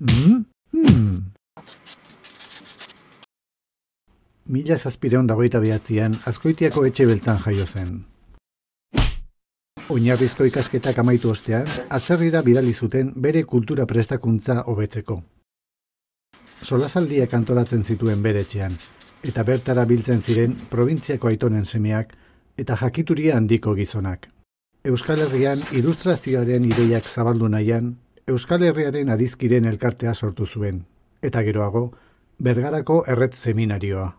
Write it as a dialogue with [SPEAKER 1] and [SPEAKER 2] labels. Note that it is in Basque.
[SPEAKER 1] Mm-hmm.
[SPEAKER 2] Mila zazpireon dagoita behatzean, azkoitiako etxe beltzan jaio zen. Oinarrizko ikasketak amaitu ostean, atzerrira bidali zuten bere kultura prestakuntza hobetzeko. Solasaldiak antolatzen zituen bere etxean, eta bertara biltzen ziren provintziako aitonen semeak eta jakituria handiko gizonak. Euskal Herrian ilustrazioaren ideiak zabaldu nahian, Euskal Herriaren adizkiren elkartea sortu zuen, eta geroago, bergarako erret seminarioa.